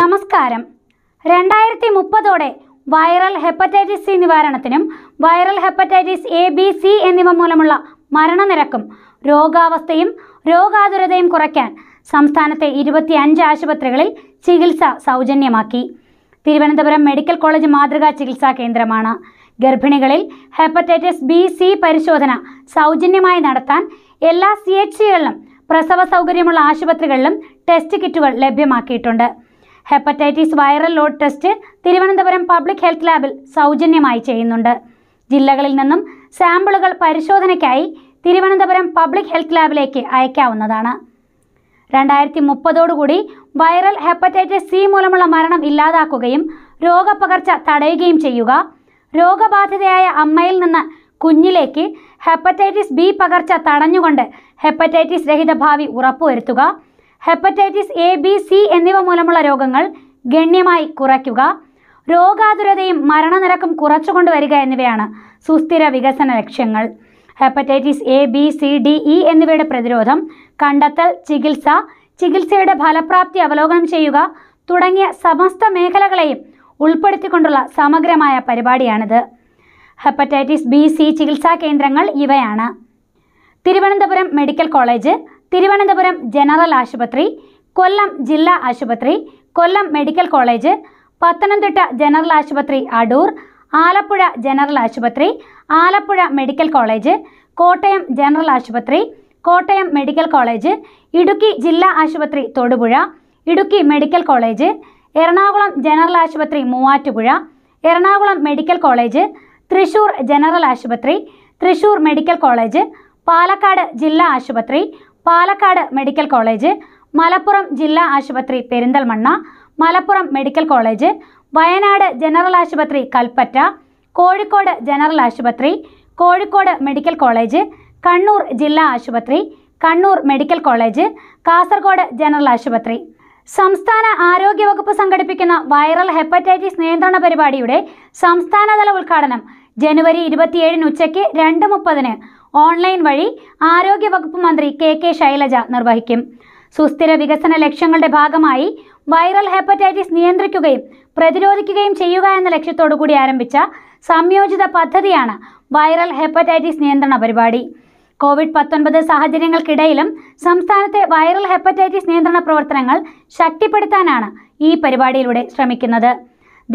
നമസ്കാരം രണ്ടായിരത്തി മുപ്പതോടെ വൈറൽ ഹെപ്പറ്റൈറ്റിസ് സി നിവാരണത്തിനും viral hepatitis A B C എന്നിവ മൂലമുള്ള മരണനിരക്കും രോഗാവസ്ഥയും രോഗാതുരതയും കുറയ്ക്കാൻ സംസ്ഥാനത്തെ അഞ്ച് ആശുപത്രികളിൽ ചികിത്സ സൗജന്യമാക്കി തിരുവനന്തപുരം മെഡിക്കൽ കോളേജ് മാതൃകാ ചികിത്സാ കേന്ദ്രമാണ് ഗർഭിണികളിൽ ഹെപ്പറ്റൈറ്റിസ് ബി സി പരിശോധന സൗജന്യമായി നടത്താൻ എല്ലാ സി എച്ച് സികളിലും പ്രസവ സൗകര്യമുള്ള ആശുപത്രികളിലും ടെസ്റ്റ് കിറ്റുകൾ ലഭ്യമാക്കിയിട്ടുണ്ട് hepatitis viral load test Thiruvananthapuram public health ലാബിൽ സൗജന്യമായി ചെയ്യുന്നുണ്ട് ജില്ലകളിൽ നിന്നും സാമ്പിളുകൾ പരിശോധനയ്ക്കായി തിരുവനന്തപുരം പബ്ലിക് ഹെൽത്ത് ലാബിലേക്ക് അയക്കാവുന്നതാണ് രണ്ടായിരത്തി മുപ്പതോടുകൂടി വൈറൽ ഹെപ്പറ്റൈറ്റിസ് സി മൂലമുള്ള മരണം ഇല്ലാതാക്കുകയും രോഗപകർച്ച തടയുകയും ചെയ്യുക രോഗബാധിതയായ അമ്മയിൽ നിന്ന് കുഞ്ഞിലേക്ക് ഹെപ്പറ്റൈറ്റിസ് ബി പകർച്ച തടഞ്ഞുകൊണ്ട് ഹെപ്പറ്റൈറ്റിസ് രഹിത ഭാവി ഉറപ്പുവരുത്തുക ഹെപ്പറ്റൈറ്റിസ് എ ബി സി എന്നിവ മൂലമുള്ള രോഗങ്ങൾ ഗണ്യമായി കുറയ്ക്കുക രോഗാതുരതയും മരണനിരക്കും കുറച്ചുകൊണ്ടുവരിക എന്നിവയാണ് സുസ്ഥിര വികസന ലക്ഷ്യങ്ങൾ hepatitis A B C D E എന്നിവയുടെ പ്രതിരോധം കണ്ടെത്തൽ ചികിത്സ ചികിത്സയുടെ ഫലപ്രാപ്തി അവലോകനം ചെയ്യുക തുടങ്ങിയ സമസ്ത മേഖലകളെയും ഉൾപ്പെടുത്തിക്കൊണ്ടുള്ള സമഗ്രമായ പരിപാടിയാണിത് ഹെപ്പറ്റൈറ്റിസ് ബി സി ചികിത്സാ കേന്ദ്രങ്ങൾ ഇവയാണ് Thiruvananthapuram medical college Thiruvananthapuram general ആശുപത്രി കൊല്ലം ജില്ലാ ആശുപത്രി Kollam medical college Pathanamthitta general ആശുപത്രി അടൂർ ആലപ്പുഴ ജനറൽ ആശുപത്രി Alappuzha medical college Kottayam general ആശുപത്രി കോട്ടയം മെഡിക്കൽ കോളേജ് ഇടുക്കി ജില്ലാ ആശുപത്രി Thodupuzha Idukki medical college Ernakulam general ആശുപത്രി Muvattupuzha Ernakulam medical college Thrissur general ആശുപത്രി തൃശൂർ മെഡിക്കൽ കോളേജ് പാലക്കാട് ജില്ലാ ആശുപത്രി പാലക്കാട് മെഡിക്കൽ കോളേജ് മലപ്പുറം ജില്ലാ ആശുപത്രി Perinthalmanna Malappuram medical college Wayanad general ആശുപത്രി കൽപ്പറ്റ കോഴിക്കോട് ജനറൽ ആശുപത്രി കോഴിക്കോട് മെഡിക്കൽ കോളേജ് കണ്ണൂർ ജില്ലാ ആശുപത്രി Kannur medical college Kasaragod general ആശുപത്രി സംസ്ഥാന ആരോഗ്യവകുപ്പ് സംഘടിപ്പിക്കുന്ന വൈറൽ ഹെപ്പറ്റൈറ്റിസ് നിയന്ത്രണ പരിപാടിയുടെ സംസ്ഥാനതല ഉദ്ഘാടനം ജനുവരി ഇരുപത്തിയേഴിന് ഉച്ചയ്ക്ക് രണ്ട് മുപ്പതിന് ഓൺലൈൻ വഴി ആരോഗ്യവകുപ്പ് മന്ത്രി കെ കെ ശൈലജ നിർവഹിക്കും സുസ്ഥിര വികസന ലക്ഷ്യങ്ങളുടെ ഭാഗമായി വൈറൽ ഹെപ്പറ്റൈറ്റിസ് നിയന്ത്രിക്കുകയും പ്രതിരോധിക്കുകയും ചെയ്യുക എന്ന ലക്ഷ്യത്തോടു കൂടി ആരംഭിച്ച സംയോജിത പദ്ധതിയാണ് വൈറൽ ഹെപ്പറ്റൈറ്റിസ് നിയന്ത്രണ പരിപാടി കോവിഡ് പത്തൊൻപത് സാഹചര്യങ്ങൾക്കിടയിലും സംസ്ഥാനത്തെ വൈറൽ ഹെപ്പറ്റൈറ്റിസ് നിയന്ത്രണ പ്രവർത്തനങ്ങൾ ശക്തിപ്പെടുത്താനാണ് ഈ പരിപാടിയിലൂടെ ശ്രമിക്കുന്നത്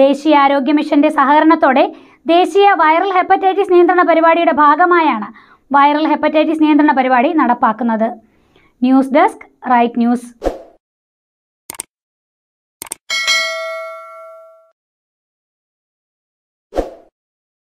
ദേശീയ ആരോഗ്യ മിഷന്റെ സഹകരണത്തോടെ ദേശീയ വൈറൽ ഹെപ്പറ്റൈറ്റിസ് നിയന്ത്രണ പരിപാടിയുടെ ഭാഗമായാണ് വൈറൽ ഹെപ്പറ്റൈറ്റിസ് നിയന്ത്രണ പരിപാടി നടപ്പാക്കുന്നത് ന്യൂസ് ഡെസ്ക് റൈറ്റ് ന്യൂസ്